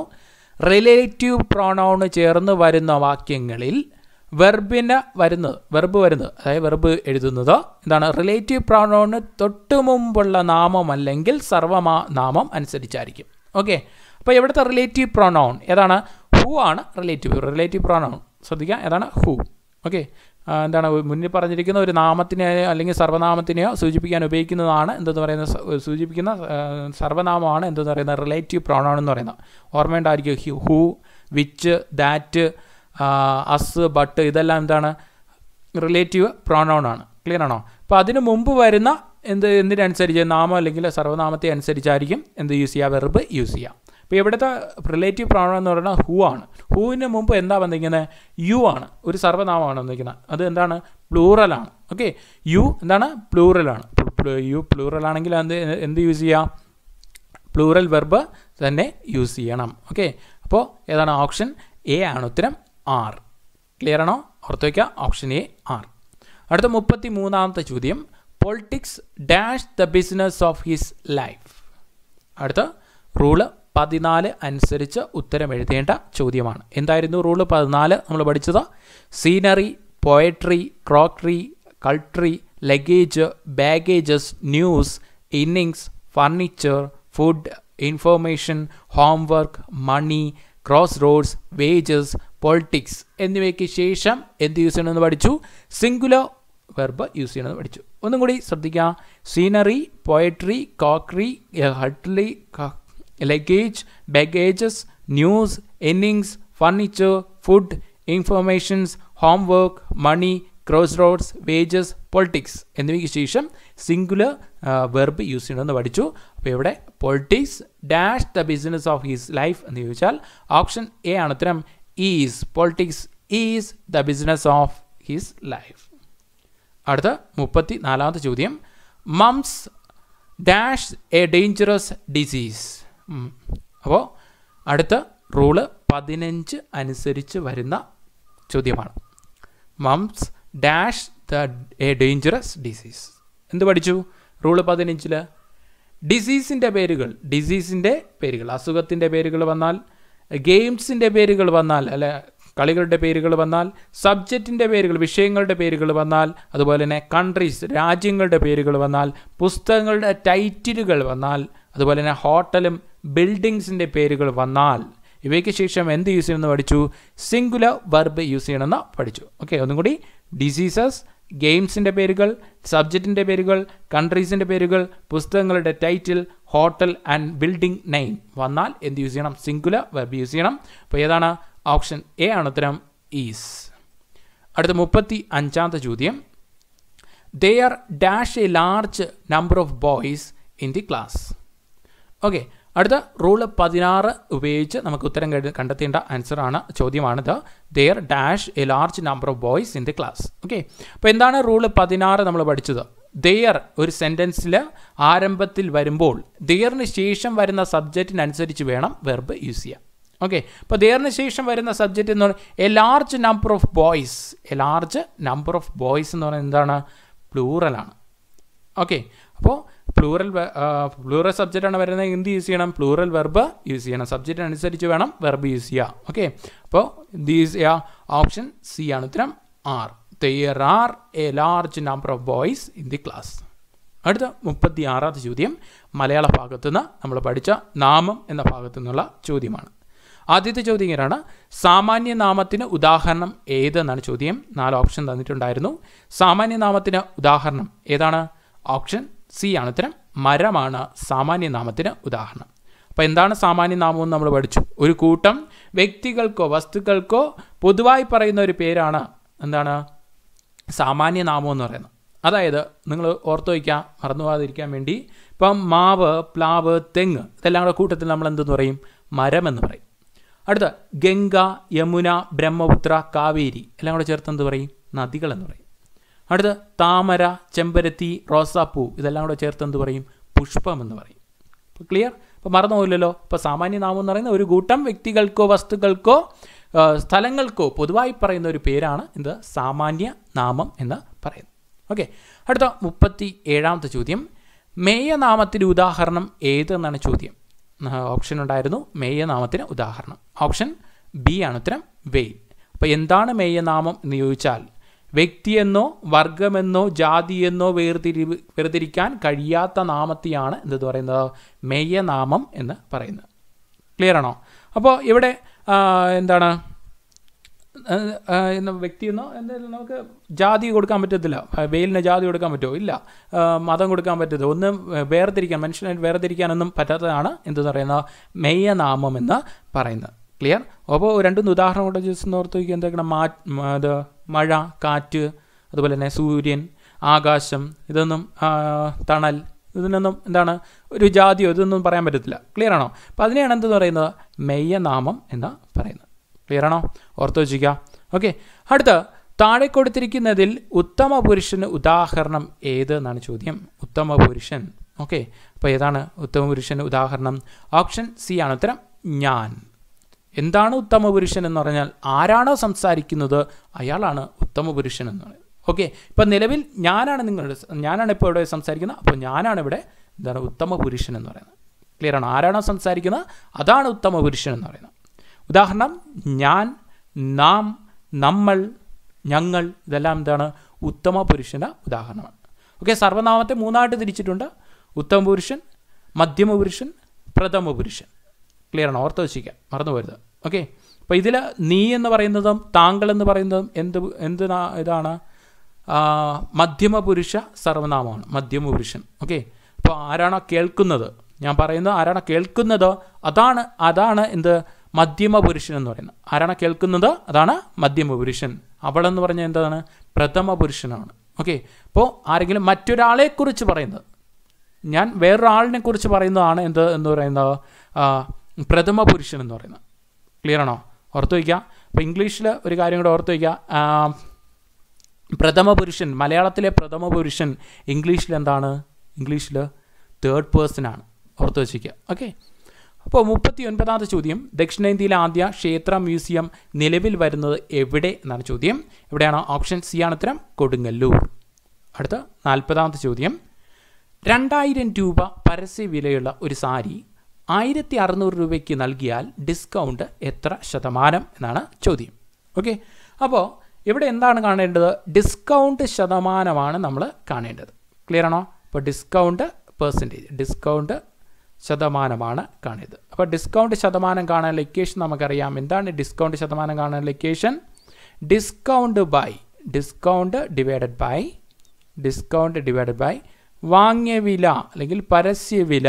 റിലേറ്റീവ് പ്രോണൗണ് ചേർന്ന് വരുന്ന വാക്യങ്ങളിൽ വെർബിന് വരുന്നത് വെർബ് വരുന്നത് അതായത് വെർബ് എഴുതുന്നത് എന്താണ് റിലേറ്റീവ് പ്രോണൗണ് തൊട്ട് മുമ്പുള്ള നാമം അല്ലെങ്കിൽ സർവമാ നാമം അനുസരിച്ചായിരിക്കും ഓക്കെ അപ്പോൾ ഇവിടുത്തെ റിലേറ്റീവ് പ്രോണൗൺ ഏതാണ് ഹൂ ആണ് റിലേറ്റീവ് റിലേറ്റീവ് ആണ് ശ്രദ്ധിക്കുക ഏതാണ് ഹൂ ഓക്കെ എന്താണ് മുന്നിൽ പറഞ്ഞിരിക്കുന്ന ഒരു നാമത്തിനെയോ അല്ലെങ്കിൽ സർവനാമത്തിനെയോ സൂചിപ്പിക്കാൻ ഉപയോഗിക്കുന്നതാണ് എന്തെന്ന് പറയുന്ന സൂചിപ്പിക്കുന്ന സർവനാമമാണ് എന്തെന്ന് പറയുന്ന റിലേറ്റീവ് പ്രോണൗൺ എന്ന് പറയുന്നത് ഓർമ്മയുണ്ടായിരിക്കും who which that as but ഇതെല്ലാം എന്താണ് റിലേറ്റീവ് പ്രോണൗൺ ആണ് ക്ലിയർ ആണോ അപ്പോൾ അതിന് മുമ്പ് വരുന്ന എന്ത് എന്തിനനുസരിച്ച് നാമം അല്ലെങ്കിൽ സർവനാമത്തെ അനുസരിച്ചായിരിക്കും എന്ത് യൂസ് ചെയ്യുക വെർബ് യൂസ് ചെയ്യുക അപ്പോൾ ഇവിടുത്തെ റിലേറ്റീവ് പ്രോണൗൺ എന്ന് പറയുന്നത് ഹൂ ആണ് ഹൂവിന് മുമ്പ് എന്താ വന്നിരിക്കുന്നത് യു ആണ് ഒരു സർവനാമമാണ് വന്നിരിക്കുന്നത് അത് എന്താണ് പ്ലൂറലാണ് ഓക്കെ യു എന്താണ് പ്ലൂറലാണ് യു പ്ലൂറലാണെങ്കിൽ എന്ത് എന്ത് യൂസ് ചെയ്യാം പ്ലൂറൽ വെർബ് തന്നെ യൂസ് ചെയ്യണം ഓക്കെ അപ്പോൾ ഏതാണ് ഓപ്ഷൻ എ ആണ് ഉത്തരം ആർ ക്ലിയർ ആണോ ഓർത്ത് വയ്ക്കുക ഓപ്ഷൻ എ ആർ അടുത്ത മുപ്പത്തി മൂന്നാമത്തെ ചോദ്യം politics dash the business of his life അടുത്ത റൂള് പതിനാല് അനുസരിച്ച് ഉത്തരം എഴുതേണ്ട ചോദ്യമാണ് എന്തായിരുന്നു റൂൾ പതിനാല് നമ്മൾ പഠിച്ചത് scenery poetry crockery cutlery luggage baggages news innings furniture food information homework money crossroads wages politics എന്നിവയ്ക്ക് ശേഷം എന്ത് യൂസ് ചെയ്യണമെന്ന് പഠിച്ചു സിംഗുലർ വെർബ് യൂസ് ചെയ്യണമെന്ന് പഠിച്ചു ഒന്നും കൂടി ശ്രദ്ധിക്കുക scenery poetry crockery cutlery luggage, baggages, news, innings, furniture, food, informations, money crossroads wages politics എന്നിവയ്ക്ക് ശേഷം സിംഗുലർ വെർബ് യൂസ് ചെയ്യണമെന്ന് പഠിച്ചു അപ്പോൾ ഇവിടെ politics dash the business of his life എന്ന് ചോദിച്ചാൽ ഓപ്ഷൻ എ ആണ് ഉത്തരം is politics is the business of his life അടുത്ത മുപ്പത്തി നാലാമത്തെ ചോദ്യം mumps dash a dangerous disease അപ്പോൾ അടുത്ത റൂള് പതിനഞ്ച് അനുസരിച്ച് വരുന്ന ചോദ്യമാണ് mumps dash the A dangerous disease എന്ത് പഠിച്ചു റൂള് പതിനഞ്ചിൽ ഡിസീസിൻ്റെ പേരുകൾ ഡിസീസിൻ്റെ പേരുകൾ അസുഖത്തിൻ്റെ പേരുകൾ വന്നാൽ ഗെയിംസിൻ്റെ പേരുകൾ വന്നാൽ അല്ലെ കളികളുടെ പേരുകൾ വന്നാൽ സബ്ജക്റ്റിൻ്റെ പേരുകൾ വിഷയങ്ങളുടെ പേരുകൾ വന്നാൽ അതുപോലെ തന്നെ കൺട്രീസ് രാജ്യങ്ങളുടെ പേരുകൾ വന്നാൽ പുസ്തകങ്ങളുടെ ടൈറ്റിലുകൾ വന്നാൽ അതുപോലെ തന്നെ ഹോട്ടലും ബിൽഡിങ്സിൻ്റെ പേരുകൾ വന്നാൽ ഇവയ്ക്ക് ശേഷം എന്ത് യൂസ് ചെയ്യണമെന്ന് പഠിച്ചു സിംഗുലർ വെർബ് യൂസ് ചെയ്യണമെന്ന് പഠിച്ചു ഓക്കെ ഒന്നും കൂടി ഡിസീസസ് ഗെയിംസിൻ്റെ പേരുകൾ സബ്ജക്റ്റിൻ്റെ പേരുകൾ കൺട്രീസിൻ്റെ പേരുകൾ പുസ്തകങ്ങളുടെ title hotel and building name വന്നാൽ എന്ത് യൂസ് ചെയ്യണം സിംഗുലർ വെർബ് യൂസ് ചെയ്യണം അപ്പോൾ ഏതാണ് ഓപ്ഷൻ എ ആണ് ഉത്തരം ഈസ് അടുത്ത മുപ്പത്തി അഞ്ചാമത്തെ ചോദ്യം there are dash a large number of boys in the class okay അടുത്ത റൂൾ പതിനാറ് ഉപയോഗിച്ച് നമുക്ക് ഉത്തരം കണ്ടെത്തേണ്ട ആൻസറാണ് ചോദ്യമാണിത് there dash a large number of boys in the class okay അപ്പോൾ എന്താണ് റൂൾ പതിനാറ് നമ്മൾ പഠിച്ചത് ദെയർ ഒരു സെൻറ്റൻസിൽ ആരംഭത്തിൽ വരുമ്പോൾ ദെയറിന് ശേഷം വരുന്ന സബ്ജക്റ്റിനനുസരിച്ച് വേണം വെർബ് യൂസ് ചെയ്യാം ഓക്കെ അപ്പോൾ ദെയറിന് ശേഷം വരുന്ന സബ്ജക്റ്റ് എന്ന് പറഞ്ഞാൽ a large number of boys a large number of boys എന്ന് പറയുന്നത് എന്താണ് പ്ലൂറലാണ് ഓക്കെ അപ്പോൾ പ്ലൂറൽ പ്ലൂറൽ സബ്ജക്റ്റ് ആണ് വരുന്നത് എന്ത് യൂസ് ചെയ്യണം പ്ലൂറൽ വെർബ് യൂസ് ചെയ്യണം സബ്ജക്റ്റ് അനുസരിച്ച് വേണം വെർബ് യൂസ് ചെയ്യുക ഓക്കെ അപ്പോൾ ദീസ് യാ ഓപ്ഷൻ സി ആണ് ഉത്തരം are there are a large number of boys in the class അടുത്ത മുപ്പത്തി ആറാമത്തെ ചോദ്യം മലയാള ഭാഗത്തു നിന്ന് നമ്മൾ പഠിച്ച നാമം എന്ന ഭാഗത്തു നിന്നുള്ള ചോദ്യമാണ് ആദ്യത്തെ ചോദ്യം ഇങ്ങനെയാണ് സാമാന്യനാമത്തിന് നാമത്തിന് ഉദാഹരണം ഏതെന്നാണ് ചോദ്യം നാല് ഓപ്ഷൻ തന്നിട്ടുണ്ടായിരുന്നു സാമാന്യനാമത്തിന് നാമത്തിന് ഉദാഹരണം ഏതാണ് ഓപ്ഷൻ സി ആണ് ഉത്തരം മരമാണ് സാമാന്യനാമത്തിന് ഉദാഹരണം അപ്പോൾ എന്താണ് സാമാന്യനാമം എന്ന് നമ്മൾ പഠിച്ചു ഒരു കൂട്ടം വ്യക്തികൾക്കോ വസ്തുക്കൾക്കോ പൊതുവായി പറയുന്ന ഒരു പേരാണ് എന്താണ് സാമാന്യനാമം എന്ന് പറയുന്നത് അതായത് നിങ്ങൾ ഓർത്തു വയ്ക്കാൻ മറന്നു പോകാതിരിക്കാൻ വേണ്ടി ഇപ്പം മാവ് പ്ലാവ് തെങ്ങ് ഇതെല്ലാം കൂടെ കൂട്ടത്തിൽ നമ്മൾ എന്തെന്ന് പറയും മരം എന്ന് പറയും അടുത്ത ഗംഗ യമുന ബ്രഹ്മപുത്ര കാവേരി എല്ലാം കൂടെ ചേർത്ത് എന്ത് പറയും നദികൾ എന്ന് പറയും അടുത്ത താമര ചെമ്പരത്തി റോസാപ്പൂ ഇതെല്ലാം കൂടെ ചേർത്ത് എന്ത് പറയും പുഷ്പം എന്ന് പറയും അപ്പോൾ ക്ലിയർ അപ്പോൾ മറന്നു പോയില്ലല്ലോ ഇപ്പോൾ സാമാന്യ നാമം എന്ന് പറയുന്ന ഒരു കൂട്ടം വ്യക്തികൾക്കോ വസ്തുക്കൾക്കോ സ്ഥലങ്ങൾക്കോ പൊതുവായി പറയുന്ന ഒരു പേരാണ് എന്ത് സാമാന്യ നാമം എന്ന് പറയുന്നത് ഓക്കെ അടുത്ത മുപ്പത്തി ഏഴാമത്തെ ചോദ്യം മേയനാമത്തിന് ഉദാഹരണം ഏതെന്നാണ് ചോദ്യം ഓപ്ഷൻ ഉണ്ടായിരുന്നു മേയനാമത്തിന് ഉദാഹരണം ഓപ്ഷൻ ബി ആണ് ഉത്തരം വെയിൽ അപ്പോൾ എന്താണ് മേയനാമം എന്ന് ചോദിച്ചാൽ വ്യക്തിയെന്നോ വർഗമെന്നോ ജാതിയെന്നോ വേർതിരി വേർതിരിക്കാൻ കഴിയാത്ത നാമത്തെയാണ് എന്തെന്ന് പറയുന്നത് മേയനാമം എന്ന് പറയുന്നത് ക്ലിയർ ആണോ അപ്പോൾ ഇവിടെ എന്താണ് വ്യക്തിയെന്നോ എന്തായാലും നമുക്ക് ജാതി കൊടുക്കാൻ പറ്റത്തില്ല വെയിലിന് ജാതി കൊടുക്കാൻ പറ്റുമോ ഇല്ല മതം കൊടുക്കാൻ പറ്റത്തില്ല ഒന്നും വേർതിരിക്കാൻ മനുഷ്യനെ വേർതിരിക്കാനൊന്നും പറ്റാത്തതാണ് എന്തെന്ന് പറയുന്നത് മേയനാമം എന്ന് പറയുന്നത് ക്ലിയർ അപ്പോൾ രണ്ടുമൂന്ന് ഉദാഹരണം കൊണ്ട് ജസ്റ്റ് ഓർത്ത് നോക്കി എന്തൊക്കെയാണ് മാ ഇത് മഴ കാറ്റ് അതുപോലെ തന്നെ സൂര്യൻ ആകാശം ഇതൊന്നും തണൽ ഇതിനൊന്നും എന്താണ് ഒരു ജാതിയോ ഇതൊന്നും പറയാൻ പറ്റത്തില്ല ക്ലിയർ ആണോ അപ്പോൾ അതിനെയാണ് എന്തെന്ന് പറയുന്നത് മെയ്യനാമം എന്ന് പറയുന്നത് ക്ലിയർ ആണോ ഓർത്ത് വച്ചിരിക്കുക ഓക്കെ അടുത്ത താഴെ കൊടുത്തിരിക്കുന്നതിൽ ഉത്തമ പുരുഷന് ഉദാഹരണം ഏത് എന്നാണ് ചോദ്യം ഉത്തമ പുരുഷൻ ഓക്കെ അപ്പോൾ ഏതാണ് ഉത്തമ പുരുഷന് ഉദാഹരണം ഓപ്ഷൻ സി ആണ് ഉത്തരം ഞാൻ എന്താണ് ഉത്തമ പുരുഷൻ എന്ന് പറഞ്ഞാൽ ആരാണോ സംസാരിക്കുന്നത് അയാളാണ് ഉത്തമ പുരുഷൻ എന്ന് പറയുന്നത് ഓക്കെ ഇപ്പം നിലവിൽ ഞാനാണ് നിങ്ങളുടെ ഞാനാണ് ഇപ്പോൾ ഇവിടെ സംസാരിക്കുന്നത് അപ്പോൾ ഞാനാണ് ഇവിടെ എന്താണ് ഉത്തമ പുരുഷൻ എന്ന് പറയുന്നത് ക്ലിയർ ആണ് ആരാണോ സംസാരിക്കുന്നത് അതാണ് ഉത്തമ പുരുഷൻ എന്ന് പറയുന്നത് ഉദാഹരണം ഞാൻ നാം നമ്മൾ ഞങ്ങൾ ഇതെല്ലാം എന്താണ് ഉത്തമ പുരുഷൻ്റെ ഉദാഹരണമാണ് ഓക്കെ സർവനാമത്തെ മൂന്നായിട്ട് തിരിച്ചിട്ടുണ്ട് ഉത്തമ പുരുഷൻ മധ്യമ പുരുഷൻ പ്രഥമ പുരുഷൻ ആണ് ഓർത്ത് വെച്ചിരിക്കാം മറന്നു പോരുത് ഓക്കെ അപ്പോൾ ഇതിൽ നീ എന്ന് പറയുന്നതും താങ്കൾ എന്ന് പറയുന്നതും എന്ത് എന്ത് ഇതാണ് മധ്യമ പുരുഷ സർവനാമമാണ് മധ്യമ പുരുഷൻ ഓക്കെ അപ്പോൾ ആരാണോ കേൾക്കുന്നത് ഞാൻ പറയുന്നത് ആരാണോ കേൾക്കുന്നത് അതാണ് അതാണ് എന്ത് മധ്യമ പുരുഷൻ എന്ന് പറയുന്നത് ആരാണോ കേൾക്കുന്നത് അതാണ് മധ്യമ പുരുഷൻ അവളെന്ന് പറഞ്ഞാൽ എന്താണ് പ്രഥമ പുരുഷനാണ് ഓക്കെ അപ്പോൾ ആരെങ്കിലും മറ്റൊരാളെക്കുറിച്ച് പറയുന്നത് ഞാൻ വേറൊരാളിനെ കുറിച്ച് പറയുന്നതാണ് എന്ത് എന്ന് പറയുന്നത് പ്രഥമ പുരുഷൻ എന്ന് പറയുന്നത് ക്ലിയർ ആണോ ഓർത്ത് വയ്ക്കുക അപ്പോൾ ഇംഗ്ലീഷിൽ ഒരു കാര്യം കൂടെ ഓർത്ത് വയ്ക്കുക പ്രഥമ പുരുഷൻ മലയാളത്തിലെ പ്രഥമ പുരുഷൻ ഇംഗ്ലീഷിൽ എന്താണ് ഇംഗ്ലീഷിൽ തേർഡ് പേഴ്സൺ ആണ് ഓർത്ത് വച്ചിരിക്കുക ഓക്കെ അപ്പോൾ മുപ്പത്തി ഒൻപതാമത്തെ ചോദ്യം ദക്ഷിണേന്ത്യയിലെ ആദ്യ ക്ഷേത്ര മ്യൂസിയം നിലവിൽ വരുന്നത് എവിടെ എന്നാണ് ചോദ്യം എവിടെയാണ് ഓപ്ഷൻ സി ആണ് ഉത്തരം കൊടുങ്ങല്ലൂർ അടുത്ത നാൽപ്പതാമത്തെ ചോദ്യം രണ്ടായിരം രൂപ പരസ്യ വിലയുള്ള ഒരു സാരി ആയിരത്തി അറുന്നൂറ് രൂപയ്ക്ക് നൽകിയാൽ ഡിസ്കൗണ്ട് എത്ര ശതമാനം എന്നാണ് ചോദ്യം ഓക്കെ അപ്പോൾ ഇവിടെ എന്താണ് കാണേണ്ടത് ഡിസ്കൗണ്ട് ശതമാനമാണ് നമ്മൾ കാണേണ്ടത് ക്ലിയർ ആണോ അപ്പോൾ ഡിസ്കൗണ്ട് പെർസെൻറ്റേജ് ഡിസ്കൗണ്ട് ശതമാനമാണ് കാണേണ്ടത് അപ്പോൾ ഡിസ്കൗണ്ട് ശതമാനം കാണാൻ ലൊക്കേഷൻ നമുക്കറിയാം എന്താണ് ഡിസ്കൗണ്ട് ശതമാനം കാണാൻ location discount by discount divided by discount divided by വാങ്ങിയ വില അല്ലെങ്കിൽ പരസ്യ വില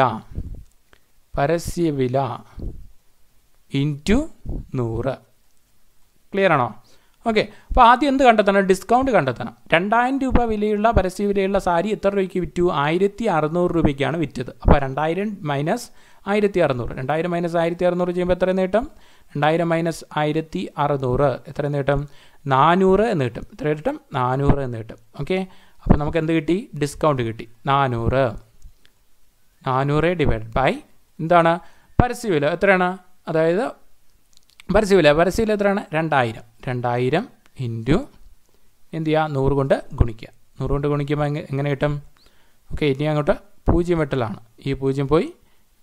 പരസ്യവില ഇൻറ്റു നൂറ് ക്ലിയർ ആണോ ഓക്കെ അപ്പോൾ ആദ്യം എന്ത് കണ്ടെത്തണം ഡിസ്കൗണ്ട് കണ്ടെത്തണം രണ്ടായിരം രൂപ വിലയുള്ള പരസ്യ വിലയുള്ള സാരി എത്ര രൂപയ്ക്ക് വിറ്റു ആയിരത്തി അറുന്നൂറ് രൂപയ്ക്കാണ് വിറ്റത് അപ്പോൾ രണ്ടായിരം മൈനസ് ആയിരത്തി അറുന്നൂറ് രണ്ടായിരം മൈനസ് ആയിരത്തി അറുന്നൂറ് ചെയ്യുമ്പോൾ എത്ര നേട്ടം രണ്ടായിരം മൈനസ് ആയിരത്തി അറുന്നൂറ് എത്ര നേട്ടം നാനൂറ് എന്ന് കിട്ടും എത്ര കിട്ടും നാനൂറ് എന്ന് കിട്ടും ഓക്കെ അപ്പോൾ നമുക്ക് എന്ത് കിട്ടി ഡിസ്കൗണ്ട് കിട്ടി നാനൂറ് നാനൂറ് ഡിവൈഡ് ബൈ എന്താണ് പരസ്യവില എത്രയാണ് അതായത് പരസ്യവില പരസ്യവില എത്രയാണ് രണ്ടായിരം രണ്ടായിരം ഇൻറ്റു എന്തു ചെയ്യുക നൂറ് കൊണ്ട് ഗുണിക്കുക നൂറ് കൊണ്ട് ഗുണിക്കുമ്പോൾ എങ്ങനെ കിട്ടും ഓക്കെ ഇനി അങ്ങോട്ട് പൂജ്യം എട്ടിലാണ് ഈ പൂജ്യം പോയി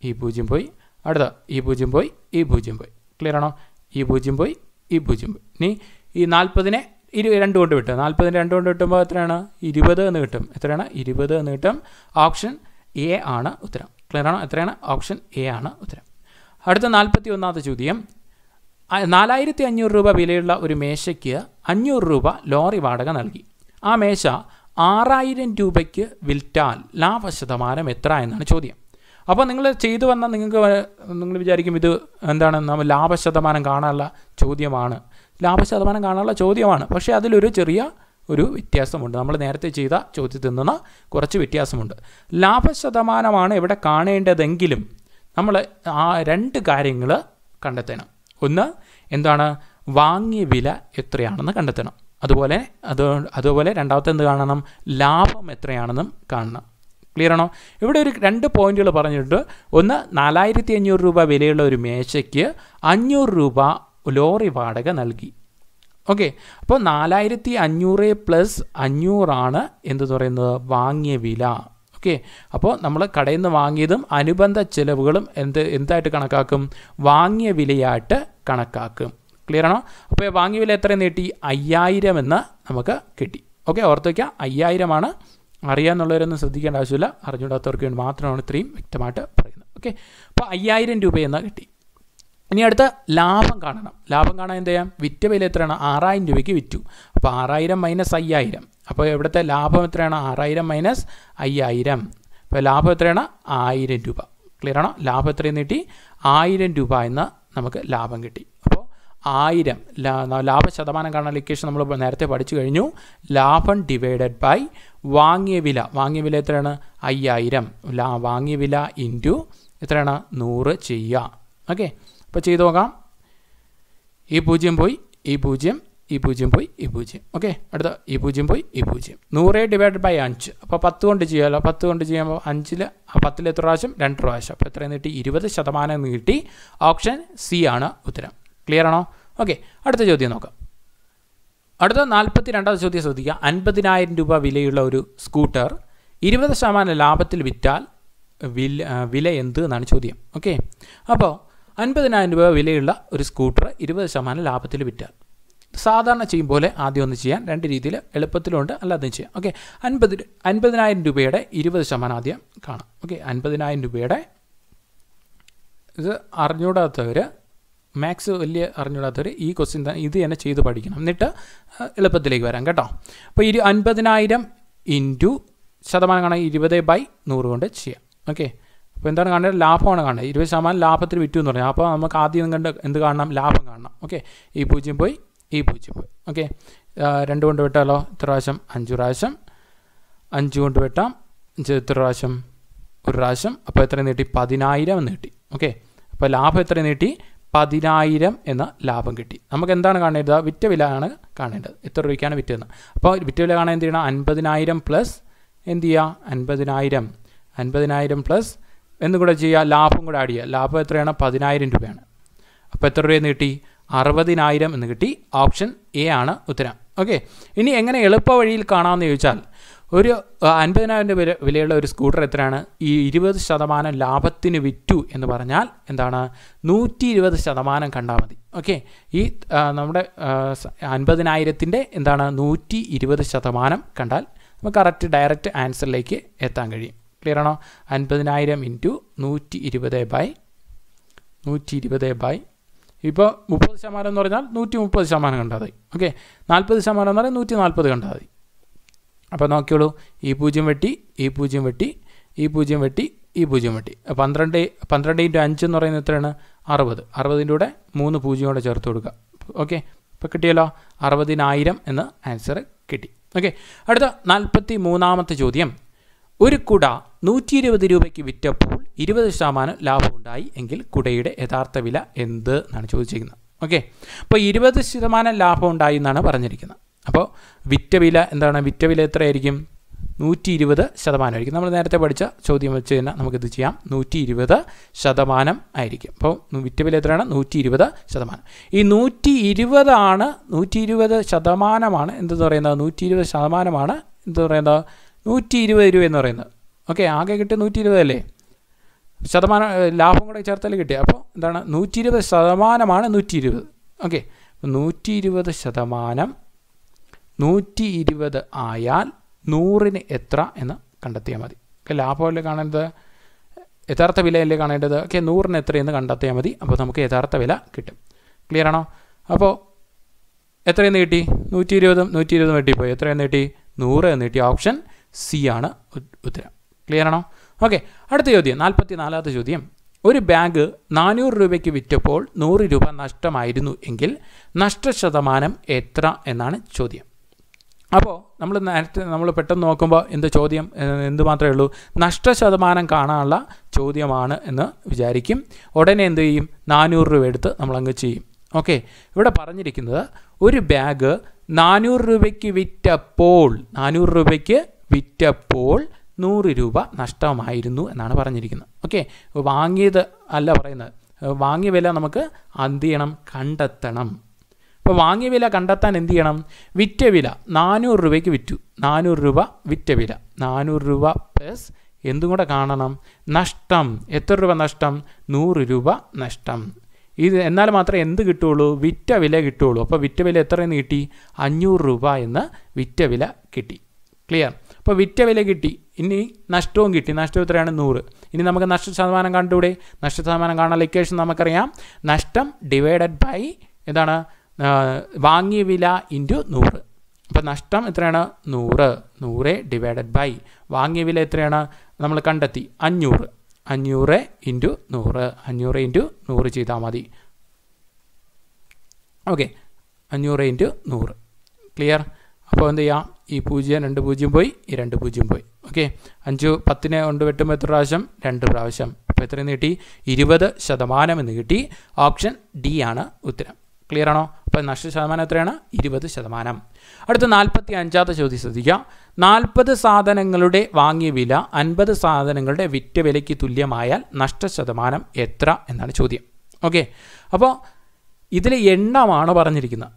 ഈ പൂജ്യം പോയി അടുത്ത ഈ പൂജ്യം പോയി ഈ പൂജ്യം പോയി ക്ലിയർ ആണോ ഈ പൂജ്യം പോയി ഈ പൂജ്യം പോയി ഇനി ഈ നാൽപ്പതിനെ ഇരു രണ്ട് കൊണ്ട് വിട്ടു നാൽപ്പതിന് രണ്ട് കൊണ്ട് കിട്ടുമ്പോൾ എത്രയാണ് ഇരുപത് എന്ന് കിട്ടും എത്രയാണ് ഇരുപത് എന്ന് കിട്ടും ഓപ്ഷൻ എ ആണ് ഉത്തരം ക്ലിയർ ആണോ എത്രയാണ് ഓപ്ഷൻ എ ആണ് ഉത്തരം അടുത്ത നാൽപ്പത്തി ഒന്നാമത്തെ ചോദ്യം നാലായിരത്തി അഞ്ഞൂറ് രൂപ വിലയുള്ള ഒരു മേശയ്ക്ക് അഞ്ഞൂറ് രൂപ ലോറി വാടക നൽകി ആ മേശ ആറായിരം രൂപയ്ക്ക് വിൽറ്റാൽ ലാഭശതമാനം എത്ര എന്നാണ് ചോദ്യം അപ്പോൾ നിങ്ങൾ ചെയ്തു വന്നാൽ നിങ്ങൾക്ക് നിങ്ങൾ വിചാരിക്കും ഇത് എന്താണ് നമ്മൾ ലാഭശതമാനം കാണാനുള്ള ചോദ്യമാണ് ലാഭശതമാനം കാണാനുള്ള ചോദ്യമാണ് പക്ഷേ അതിലൊരു ചെറിയ ഒരു വ്യത്യാസമുണ്ട് നമ്മൾ നേരത്തെ ചെയ്ത ചോദ്യത്തിൽ നിന്ന് കുറച്ച് വ്യത്യാസമുണ്ട് ലാഭശതമാനമാണ് ഇവിടെ കാണേണ്ടതെങ്കിലും നമ്മൾ ആ രണ്ട് കാര്യങ്ങൾ കണ്ടെത്തണം ഒന്ന് എന്താണ് വാങ്ങിയ വില എത്രയാണെന്ന് കണ്ടെത്തണം അതുപോലെ അത് അതുപോലെ രണ്ടാമത്തെ എന്ത് കാണണം ലാഭം എത്രയാണെന്നും കാണണം ക്ലിയർ ആണോ ഇവിടെ ഒരു രണ്ട് പോയിന്റുകൾ പറഞ്ഞിട്ട് ഒന്ന് നാലായിരത്തി അഞ്ഞൂറ് രൂപ വിലയുള്ള ഒരു മേശയ്ക്ക് അഞ്ഞൂറ് രൂപ ലോറി വാടക നൽകി ഓക്കെ അപ്പോൾ നാലായിരത്തി അഞ്ഞൂറ് പ്ലസ് അഞ്ഞൂറാണ് എന്ത് പറയുന്നത് വാങ്ങിയ വില ഓക്കെ അപ്പോൾ നമ്മൾ കടയിൽ നിന്ന് വാങ്ങിയതും അനുബന്ധ ചിലവുകളും എന്ത് എന്തായിട്ട് കണക്കാക്കും വാങ്ങിയ വിലയായിട്ട് കണക്കാക്കും ക്ലിയർ ആണോ അപ്പോൾ വാങ്ങിയ വില എത്ര നീട്ടി അയ്യായിരം എന്ന് നമുക്ക് കിട്ടി ഓക്കെ ഓർത്ത് വയ്ക്കുക അയ്യായിരമാണ് അറിയാമെന്നുള്ളവരൊന്നും ശ്രദ്ധിക്കേണ്ട ആവശ്യമില്ല അറിഞ്ഞുകൂടാത്തവർക്ക് വേണ്ടി മാത്രമാണ് ഇത്രയും വ്യക്തമായിട്ട് പറയുന്നത് ഓക്കെ അപ്പോൾ അയ്യായിരം രൂപയെന്ന് കിട്ടി ഇനി അടുത്ത ലാഭം കാണണം ലാഭം കാണാൻ എന്ത് ചെയ്യാം വിറ്റ വില എത്രയാണ് ആറായിരം രൂപയ്ക്ക് വിറ്റു അപ്പോൾ ആറായിരം മൈനസ് അയ്യായിരം അപ്പോൾ ഇവിടുത്തെ ലാഭം എത്രയാണ് ആറായിരം മൈനസ് അയ്യായിരം അപ്പോൾ ലാഭം എത്രയാണ് ആയിരം രൂപ ക്ലിയർ ആണോ ലാഭം എത്രയും നീട്ടി ആയിരം രൂപ എന്ന നമുക്ക് ലാഭം കിട്ടി അപ്പോൾ ആയിരം ലാഭ ശതമാനം കാണാൻ ലൊക്കേഷൻ നമ്മൾ നേരത്തെ പഠിച്ചു കഴിഞ്ഞു ലാഭം ഡിവൈഡഡ് ബൈ വാങ്ങിയ വില വാങ്ങിയ വില എത്രയാണ് അയ്യായിരം വാങ്ങിയ വില ഇൻറ്റു എത്രയാണ് നൂറ് ചെയ്യുക ഓക്കെ അപ്പോൾ ചെയ്തു നോക്കാം ഈ പൂജ്യം പോയി ഈ പൂജ്യം ഈ പൂജ്യം പോയി ഈ പൂജ്യം ഓക്കെ അടുത്ത ഈ പൂജ്യം പോയി ഈ പൂജ്യം നൂറ് ഡിവൈഡ് ബൈ അഞ്ച് അപ്പോൾ പത്ത് കൊണ്ട് ചെയ്യാമല്ലോ പത്ത് കൊണ്ട് ചെയ്യുമ്പോൾ അഞ്ചിൽ പത്തിൽ എത്ര പ്രാവശ്യം രണ്ട് പ്രാവശ്യം അപ്പോൾ എത്ര നീട്ടി ഇരുപത് ശതമാനം നീട്ടി ഓപ്ഷൻ സി ആണ് ഉത്തരം ക്ലിയർ ആണോ ഓക്കെ അടുത്ത ചോദ്യം നോക്കാം അടുത്ത നാൽപ്പത്തി രണ്ടാമത്തെ ചോദ്യം ശ്രദ്ധിക്കുക അൻപതിനായിരം രൂപ വിലയുള്ള ഒരു സ്കൂട്ടർ ഇരുപത് ശതമാനം ലാഭത്തിൽ വിറ്റാൽ വില വില എന്ത് എന്നാണ് ചോദ്യം ഓക്കെ അപ്പോൾ അൻപതിനായിരം രൂപ വിലയുള്ള ഒരു സ്കൂട്ടർ ഇരുപത് ശതമാനം ലാഭത്തിൽ വിറ്റാൽ സാധാരണ ചെയ്യും പോലെ ആദ്യം ഒന്ന് ചെയ്യാൻ രണ്ട് രീതിയിൽ എളുപ്പത്തിലുണ്ട് അല്ലാതെയും ചെയ്യാം ഓക്കെ അൻപത് അൻപതിനായിരം രൂപയുടെ ഇരുപത് ശതമാനം ആദ്യം കാണാം ഓക്കെ അൻപതിനായിരം രൂപയുടെ ഇത് അറിഞ്ഞൂടാത്തവർ മാത്സ് വലിയ അറിഞ്ഞൂടാത്തവർ ഈ ക്വസ്റ്റ്യൻ തന്നെ ഇത് തന്നെ ചെയ്ത് പഠിക്കണം എന്നിട്ട് എളുപ്പത്തിലേക്ക് വരാം കേട്ടോ അപ്പോൾ ഇരു അൻപതിനായിരം ഇൻറ്റു ശതമാനം കണക്ക് ഇരുപത് ബൈ നൂറ് കൊണ്ട് ചെയ്യാം ഓക്കെ അപ്പോൾ എന്താണ് കാണേണ്ടത് ലാഭമാണ് കാണേണ്ടത് ഇരുപത് ശതമാനം ലാഭത്തിൽ വിറ്റു എന്ന് പറഞ്ഞു അപ്പോൾ നമുക്ക് ആദ്യം കണ്ട് എന്ത് കാണണം ലാഭം കാണണം ഓക്കെ ഈ പൂജ്യം പോയി ഈ പൂജ്യം പോയി ഓക്കെ രണ്ട് കൊണ്ട് വിട്ടാലോ ഇത്ര പ്രാവശ്യം അഞ്ച് പ്രാവശ്യം അഞ്ച് കൊണ്ട് വെട്ടാം അഞ്ച് എത്ര പ്രാവശ്യം ഒരു പ്രാവശ്യം അപ്പോൾ എത്ര നീട്ടി പതിനായിരം എന്ന് കിട്ടി ഓക്കെ അപ്പോൾ ലാഭം എത്ര നീട്ടി പതിനായിരം എന്ന ലാഭം കിട്ടി നമുക്ക് എന്താണ് കാണേണ്ടത് വിറ്റ വില ആണ് കാണേണ്ടത് എത്ര രൂപയ്ക്കാണ് വിറ്റെന്ന് അപ്പോൾ വിറ്റ വില കാണാൻ എന്ത് ചെയ്യണം അൻപതിനായിരം പ്ലസ് എന്ത് ചെയ്യുക അൻപതിനായിരം അൻപതിനായിരം പ്ലസ് എന്ന് കൂടെ ചെയ്യുക ലാഭം കൂടെ ആഡ് ചെയ്യുക ലാഭം എത്രയാണ് പതിനായിരം രൂപയാണ് അപ്പോൾ എത്ര രൂപയെന്ന് കിട്ടി അറുപതിനായിരം എന്ന് കിട്ടി ഓപ്ഷൻ എ ആണ് ഉത്തരം ഓക്കെ ഇനി എങ്ങനെ എളുപ്പ വഴിയിൽ കാണാമെന്ന് ചോദിച്ചാൽ ഒരു അൻപതിനായിരം രൂപ വിലയുള്ള ഒരു സ്കൂട്ടർ എത്രയാണ് ഈ ഇരുപത് ശതമാനം ലാഭത്തിന് വിറ്റു എന്ന് പറഞ്ഞാൽ എന്താണ് നൂറ്റി ഇരുപത് ശതമാനം കണ്ടാൽ മതി ഓക്കെ ഈ നമ്മുടെ അൻപതിനായിരത്തിൻ്റെ എന്താണ് നൂറ്റി ഇരുപത് ശതമാനം കണ്ടാൽ നമുക്ക് കറക്റ്റ് ഡയറക്റ്റ് ആൻസറിലേക്ക് എത്താൻ കഴിയും ക്ലിയർ ആണോ അൻപതിനായിരം ഇൻറ്റു നൂറ്റി ഇരുപത് ബൈ നൂറ്റി ഇരുപത് ബൈ ഇപ്പോൾ മുപ്പത് ശതമാനം എന്ന് പറഞ്ഞാൽ നൂറ്റി മുപ്പത് ശതമാനം കണ്ടാൽ മതി ഓക്കെ നാൽപ്പത് ശതമാനം എന്ന് പറഞ്ഞാൽ നൂറ്റി നാൽപ്പത് കണ്ടാൽ മതി അപ്പോൾ നോക്കിയോളൂ ഈ പൂജ്യം വെട്ടി ഈ പൂജ്യം വെട്ടി ഈ പൂജ്യം വെട്ടി ഈ പൂജ്യം വെട്ടി പന്ത്രണ്ട് പന്ത്രണ്ട് ഇൻറ്റു അഞ്ച് എന്ന് പറയുന്നത് എത്രയാണ് അറുപത് അറുപതിൻ്റെ കൂടെ മൂന്ന് പൂജ്യം കൂടെ ചേർത്ത് കൊടുക്കുക ഓക്കെ ഇപ്പോൾ കിട്ടിയല്ലോ അറുപതിനായിരം എന്ന് ആൻസർ കിട്ടി ഓക്കെ അടുത്ത നാൽപ്പത്തി മൂന്നാമത്തെ ചോദ്യം ഒരു കുട നൂറ്റി ഇരുപത് രൂപയ്ക്ക് വിറ്റപ്പോൾ ഇരുപത് ശതമാനം ലാഭമുണ്ടായി എങ്കിൽ കുടയുടെ യഥാർത്ഥ വില എന്ത് എന്നാണ് ചോദിച്ചിരിക്കുന്നത് ഓക്കെ അപ്പോൾ ഇരുപത് ശതമാനം ലാഭം ഉണ്ടായി എന്നാണ് പറഞ്ഞിരിക്കുന്നത് അപ്പോൾ വിറ്റ വില എന്താണ് വിറ്റ വില എത്രയായിരിക്കും നൂറ്റി ഇരുപത് ശതമാനമായിരിക്കും നമ്മൾ നേരത്തെ പഠിച്ച ചോദ്യം വെച്ച് കഴിഞ്ഞാൽ നമുക്കിത് ചെയ്യാം നൂറ്റി ഇരുപത് ശതമാനം ആയിരിക്കും അപ്പോൾ വിറ്റ വില എത്രയാണ് നൂറ്റി ഇരുപത് ശതമാനം ഈ നൂറ്റി ഇരുപതാണ് നൂറ്റി ഇരുപത് ശതമാനമാണ് എന്തെന്ന് പറയുന്നത് നൂറ്റി ഇരുപത് ശതമാനമാണ് എന്ത് പറയുന്നത് നൂറ്റി ഇരുപത് രൂപ എന്ന് പറയുന്നത് ഓക്കെ ആകെ കിട്ടിയ നൂറ്റി ഇരുപതല്ലേ ശതമാനം ലാഭം കൂടെ ചേർത്തല്ലേ കിട്ടി അപ്പോൾ എന്താണ് നൂറ്റി ഇരുപത് ശതമാനമാണ് നൂറ്റി ഇരുപത് ഓക്കെ നൂറ്റി ഇരുപത് ശതമാനം നൂറ്റി ഇരുപത് ആയാൽ നൂറിന് എത്ര എന്ന് കണ്ടെത്തിയാൽ മതി ഓക്കെ ലാഭമല്ലേ കാണേണ്ടത് യഥാർത്ഥ വിലയല്ലേ കാണേണ്ടത് ഓക്കെ നൂറിന് എത്രയെന്ന് കണ്ടെത്തിയാൽ മതി അപ്പോൾ നമുക്ക് യഥാർത്ഥ വില കിട്ടും ക്ലിയർ ആണോ അപ്പോൾ എത്രയെന്ന് കിട്ടി നൂറ്റി ഇരുപതും നൂറ്റി ഇരുപതും കിട്ടിപ്പോയി എത്രയെന്ന് കിട്ടി നൂറ് എന്ന് കിട്ടി ഓപ്ഷൻ സി ആണ് ഉത്തരം ക്ലിയർ ആണോ ഓക്കെ അടുത്ത ചോദ്യം നാൽപ്പത്തി നാലാമത്തെ ചോദ്യം ഒരു ബാഗ് നാനൂറ് രൂപയ്ക്ക് വിറ്റപ്പോൾ നൂറ് രൂപ നഷ്ടമായിരുന്നു എങ്കിൽ നഷ്ടശതമാനം എത്ര എന്നാണ് ചോദ്യം അപ്പോൾ നമ്മൾ നേരത്തെ നമ്മൾ പെട്ടെന്ന് നോക്കുമ്പോൾ എന്ത് ചോദ്യം എന്ത് മാത്രമേ ഉള്ളൂ നഷ്ടശതമാനം കാണാനുള്ള ചോദ്യമാണ് എന്ന് വിചാരിക്കും ഉടനെ എന്ത് ചെയ്യും നാനൂറ് രൂപ എടുത്ത് നമ്മളങ്ങ് ചെയ്യും ഓക്കെ ഇവിടെ പറഞ്ഞിരിക്കുന്നത് ഒരു ബാഗ് നാനൂറ് രൂപയ്ക്ക് വിറ്റപ്പോൾ നാനൂറ് രൂപയ്ക്ക് വിറ്റപ്പോൾ നൂറ് രൂപ നഷ്ടമായിരുന്നു എന്നാണ് പറഞ്ഞിരിക്കുന്നത് ഓക്കെ വാങ്ങിയത് അല്ല പറയുന്നത് വാങ്ങിയ വില നമുക്ക് എന്ത് ചെയ്യണം കണ്ടെത്തണം അപ്പോൾ വാങ്ങിയ വില കണ്ടെത്താൻ എന്ത് ചെയ്യണം വിറ്റ വില നാനൂറ് രൂപയ്ക്ക് വിറ്റു നാനൂറ് രൂപ വിറ്റ വില നാനൂറ് രൂപ പ്ലസ് എന്തും കൂടെ കാണണം നഷ്ടം എത്ര രൂപ നഷ്ടം നൂറ് രൂപ നഷ്ടം ഇത് എന്നാൽ മാത്രമേ എന്ത് കിട്ടുകയുള്ളൂ വിറ്റ വില കിട്ടുകയുള്ളൂ അപ്പോൾ വിറ്റ വില എത്രയെന്ന് കിട്ടി അഞ്ഞൂറ് രൂപ എന്ന് വിറ്റ വില കിട്ടി ക്ലിയർ അപ്പോൾ വിറ്റ വില കിട്ടി ഇനി നഷ്ടവും കിട്ടി നഷ്ടം എത്രയാണ് നൂറ് ഇനി നമുക്ക് നഷ്ട ശതമാനം കണ്ടുകൂടെ നഷ്ട ശതമാനം കാണാനുള്ള ഇക്വേഷൻ നമുക്കറിയാം നഷ്ടം ഡിവൈഡഡ് ബൈ എന്താണ് വാങ്ങിയ വില ഇൻറ്റു നൂറ് അപ്പോൾ നഷ്ടം എത്രയാണ് നൂറ് നൂറ് ഡിവൈഡഡ് ബൈ വാങ്ങിയ വില എത്രയാണ് നമ്മൾ കണ്ടെത്തി അഞ്ഞൂറ് അഞ്ഞൂറ് ഇൻറ്റു നൂറ് അഞ്ഞൂറ് ഇൻറ്റു നൂറ് ചെയ്താൽ മതി ഓക്കെ അഞ്ഞൂറ് ഇൻറ്റു നൂറ് ക്ലിയർ അപ്പോൾ എന്ത് ചെയ്യാം ഈ പൂജ്യം രണ്ട് പൂജ്യം പോയി ഈ രണ്ട് പൂജ്യം പോയി ഓക്കെ അഞ്ചു പത്തിനെ കൊണ്ട് വെട്ടുമ്പോൾ എത്ര പ്രാവശ്യം രണ്ട് പ്രാവശ്യം അപ്പോൾ എത്രയും കിട്ടി ഇരുപത് ശതമാനം എന്ന് കിട്ടി ഓപ്ഷൻ ഡി ആണ് ഉത്തരം ക്ലിയർ ആണോ അപ്പോൾ നഷ്ട ശതമാനം എത്രയാണ് ഇരുപത് ശതമാനം അടുത്ത നാൽപ്പത്തി അഞ്ചാമത്തെ ചോദ്യം ശ്രദ്ധിക്കുക നാൽപ്പത് സാധനങ്ങളുടെ വാങ്ങിയ വില അൻപത് സാധനങ്ങളുടെ വിറ്റ വിലയ്ക്ക് തുല്യമായാൽ നഷ്ട ശതമാനം എത്ര എന്നാണ് ചോദ്യം ഓക്കെ അപ്പോൾ ഇതിലെ എണ്ണമാണ് പറഞ്ഞിരിക്കുന്നത്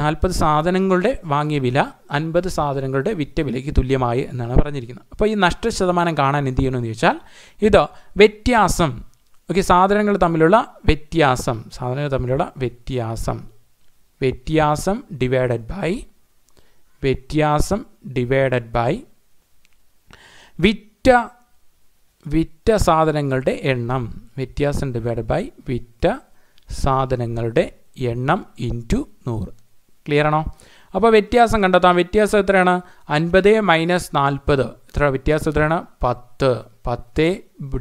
നാൽപ്പത് സാധനങ്ങളുടെ വാങ്ങിയ വില അൻപത് സാധനങ്ങളുടെ വിറ്റ വിലയ്ക്ക് തുല്യമായി എന്നാണ് പറഞ്ഞിരിക്കുന്നത് അപ്പോൾ ഈ നഷ്ട ശതമാനം കാണാൻ എന്ത് ചെയ്യണമെന്ന് ചോദിച്ചാൽ ഇത് വ്യത്യാസം ഓക്കെ സാധനങ്ങൾ തമ്മിലുള്ള വ്യത്യാസം സാധനങ്ങൾ തമ്മിലുള്ള വ്യത്യാസം വ്യത്യാസം ഡിവൈഡഡ് ബൈ വ്യത്യാസം ഡിവൈഡഡ് ബൈ വിറ്റ വിറ്റ സാധനങ്ങളുടെ എണ്ണം വ്യത്യാസം ഡിവൈഡഡ് ബൈ വിറ്റ സാധനങ്ങളുടെ എണ്ണം ഇൻറ്റു നൂറ് ക്ലിയർ ആണോ അപ്പോൾ വ്യത്യാസം കണ്ടെത്താം വ്യത്യാസം എത്രയാണ് അൻപത് മൈനസ് നാൽപ്പത് എത്ര വ്യത്യാസം എത്രയാണ് പത്ത് പത്ത്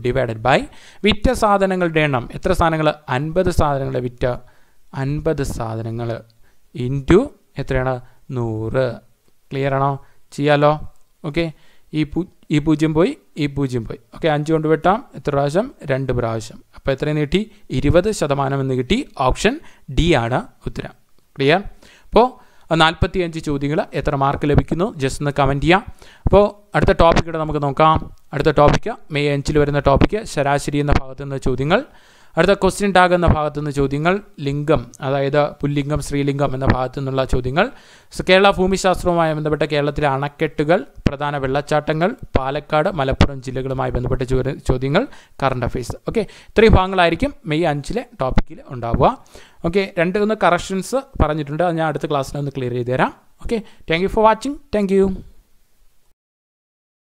ഡിവൈഡഡ് ബൈ വിറ്റ സാധനങ്ങളുടെ എണ്ണം എത്ര സാധനങ്ങൾ അൻപത് സാധനങ്ങൾ വിറ്റ അൻപത് സാധനങ്ങൾ ഇൻറ്റു എത്രയാണ് നൂറ് ക്ലിയർ ആണോ ചെയ്യാലോ ഓക്കെ ഈ പൂ ഈ പൂജ്യം പോയി ഈ പൂജ്യം പോയി ഓക്കെ അഞ്ച് കൊണ്ട് വെട്ടാം എത്ര പ്രാവശ്യം രണ്ട് പ്രാവശ്യം അപ്പോൾ എത്രയെന്ന് കിട്ടി ഇരുപത് ശതമാനം എന്ന് കിട്ടി ഓപ്ഷൻ ഡി ആണ് ഉത്തരം ക്ലിയർ അപ്പോൾ നാൽപ്പത്തിയഞ്ച് ചോദ്യങ്ങൾ എത്ര മാർക്ക് ലഭിക്കുന്നു ജസ്റ്റ് ഒന്ന് കമൻറ്റ് ചെയ്യാം അപ്പോൾ അടുത്ത ഇവിടെ നമുക്ക് നോക്കാം അടുത്ത ടോപ്പിക്ക് മെയ് അഞ്ചിൽ വരുന്ന ടോപ്പിക്ക് ശരാശരി എന്ന ഭാഗത്തു നിന്ന് ചോദ്യങ്ങൾ അടുത്ത ക്വസ്റ്റ്യൻ ടാഗ് എന്ന ഭാഗത്തു നിന്ന് ചോദ്യങ്ങൾ ലിംഗം അതായത് പുല്ലിംഗം സ്ത്രീലിംഗം എന്ന ഭാഗത്തു നിന്നുള്ള ചോദ്യങ്ങൾ കേരള ഭൂമിശാസ്ത്രവുമായി ബന്ധപ്പെട്ട കേരളത്തിലെ അണക്കെട്ടുകൾ പ്രധാന വെള്ളച്ചാട്ടങ്ങൾ പാലക്കാട് മലപ്പുറം ജില്ലകളുമായി ബന്ധപ്പെട്ട ചോദ്യങ്ങൾ കറണ്ട് അഫയേഴ്സ് ഓക്കെ ഇത്രയും ഭാഗങ്ങളായിരിക്കും മെയ് അഞ്ചിലെ ടോപ്പിക്കിൽ ഉണ്ടാവുക ഓക്കെ രണ്ട് ഒന്ന് കറക്ഷൻസ് പറഞ്ഞിട്ടുണ്ട് അത് ഞാൻ അടുത്ത ക്ലാസ്സിനൊന്ന് ക്ലിയർ ചെയ്ത് തരാം okay thank you for watching thank U